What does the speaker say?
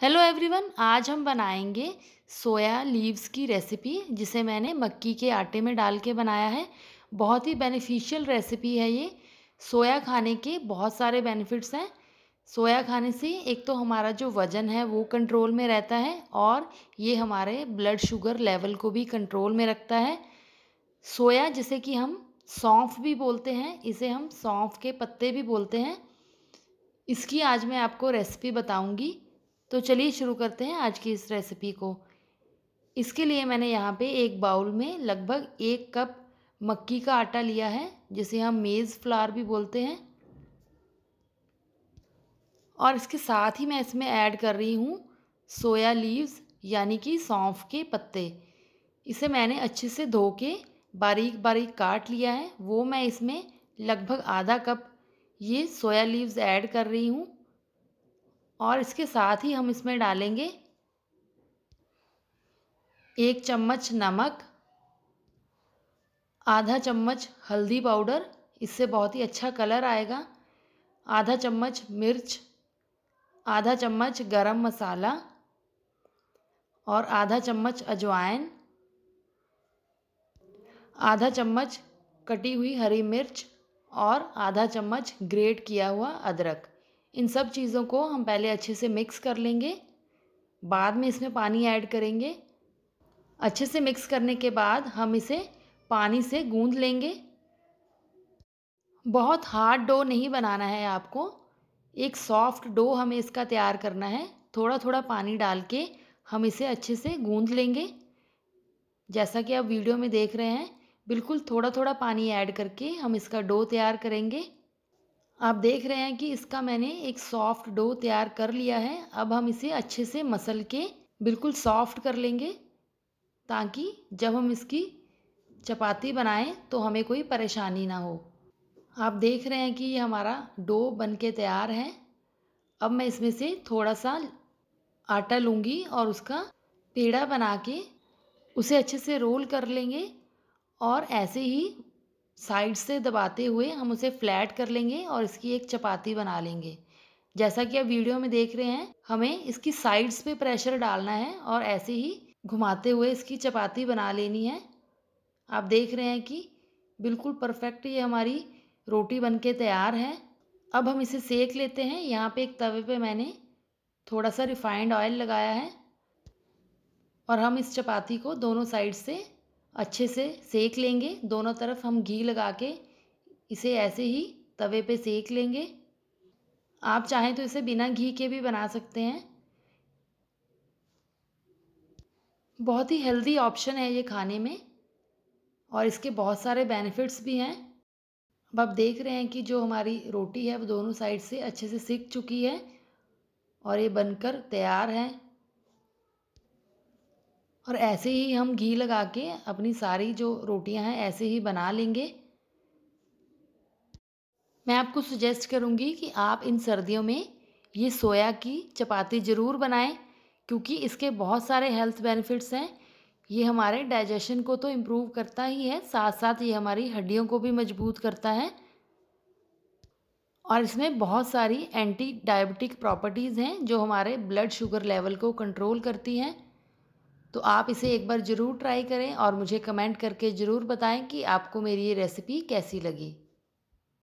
hello everyone आज हम बनाएंगे सोया लीव्स की रेसिपी जिसे मैंने मक्की के आटे में डाल के बनाया है बहुत ही बेनिफिशियल रेसिपी है ये सोया खाने के बहुत सारे बेनिफिट्स हैं सोया खाने से एक तो हमारा जो वज़न है वो कंट्रोल में रहता है और ये हमारे ब्लड शुगर लेवल को भी कंट्रोल में रखता है सोया जिसे कि हम सौंफ भी बोलते हैं इसे हम सौंफ के पत्ते भी बोलते हैं इसकी आज मैं आपको रेसिपी बताऊंगी तो चलिए शुरू करते हैं आज की इस रेसिपी को इसके लिए मैंने यहाँ पे एक बाउल में लगभग एक कप मक्की का आटा लिया है जिसे हम मेज़ फ्लावर भी बोलते हैं और इसके साथ ही मैं इसमें ऐड कर रही हूँ सोया लीव्स यानी कि सौंफ के पत्ते इसे मैंने अच्छे से धो के बारीक बारीक काट लिया है वो मैं इसमें लगभग आधा कप ये सोया लीव्स ऐड कर रही हूँ और इसके साथ ही हम इसमें डालेंगे एक चम्मच नमक आधा चम्मच हल्दी पाउडर इससे बहुत ही अच्छा कलर आएगा आधा चम्मच मिर्च आधा चम्मच गरम मसाला और आधा चम्मच अजवाइन आधा चम्मच कटी हुई हरी मिर्च और आधा चम्मच ग्रेट किया हुआ अदरक इन सब चीज़ों को हम पहले अच्छे से मिक्स कर लेंगे बाद में इसमें पानी ऐड करेंगे अच्छे से मिक्स करने के बाद हम इसे पानी से गूंद लेंगे बहुत हार्ड डो नहीं बनाना है आपको एक सॉफ्ट डो हमें इसका तैयार करना है थोड़ा थोड़ा पानी डाल के हम इसे अच्छे से गूंद लेंगे जैसा कि आप वीडियो में देख रहे हैं बिल्कुल थोड़ा थोड़ा पानी ऐड करके हम इसका डो तैयार करेंगे आप देख रहे हैं कि इसका मैंने एक सॉफ्ट डो तैयार कर लिया है अब हम इसे अच्छे से मसल के बिल्कुल सॉफ्ट कर लेंगे ताकि जब हम इसकी चपाती बनाएं तो हमें कोई परेशानी ना हो आप देख रहे हैं कि ये हमारा डो बन के तैयार है अब मैं इसमें से थोड़ा सा आटा लूँगी और उसका पेड़ा बना के उसे अच्छे से रोल कर लेंगे और ऐसे ही साइड से दबाते हुए हम उसे फ्लैट कर लेंगे और इसकी एक चपाती बना लेंगे जैसा कि आप वीडियो में देख रहे हैं हमें इसकी साइड्स पे प्रेशर डालना है और ऐसे ही घुमाते हुए इसकी चपाती बना लेनी है आप देख रहे हैं कि बिल्कुल परफेक्ट ये हमारी रोटी बनके तैयार है अब हम इसे सेक लेते हैं यहाँ पे एक तवे पे मैंने थोड़ा सा रिफाइंड ऑयल लगाया है और हम इस चपाती को दोनों साइड से अच्छे से सेक लेंगे दोनों तरफ हम घी लगा के इसे ऐसे ही तवे पे सेक लेंगे आप चाहें तो इसे बिना घी के भी बना सकते हैं बहुत ही हेल्दी ऑप्शन है ये खाने में और इसके बहुत सारे बेनिफिट्स भी हैं अब आप देख रहे हैं कि जो हमारी रोटी है वो दोनों साइड से अच्छे से सीख चुकी है और ये बनकर तैयार है और ऐसे ही हम घी लगा के अपनी सारी जो रोटियां हैं ऐसे ही बना लेंगे मैं आपको सुजेस्ट करूंगी कि आप इन सर्दियों में ये सोया की चपाती ज़रूर बनाएं क्योंकि इसके बहुत सारे हेल्थ बेनिफिट्स हैं ये हमारे डाइजेशन को तो इम्प्रूव करता ही है साथ साथ ये हमारी हड्डियों को भी मजबूत करता है और इसमें बहुत सारी एंटी डायबिटिक प्रॉपर्टीज़ हैं जो हमारे ब्लड शुगर लेवल को कंट्रोल करती हैं तो आप इसे एक बार ज़रूर ट्राई करें और मुझे कमेंट करके ज़रूर बताएं कि आपको मेरी ये रेसिपी कैसी लगी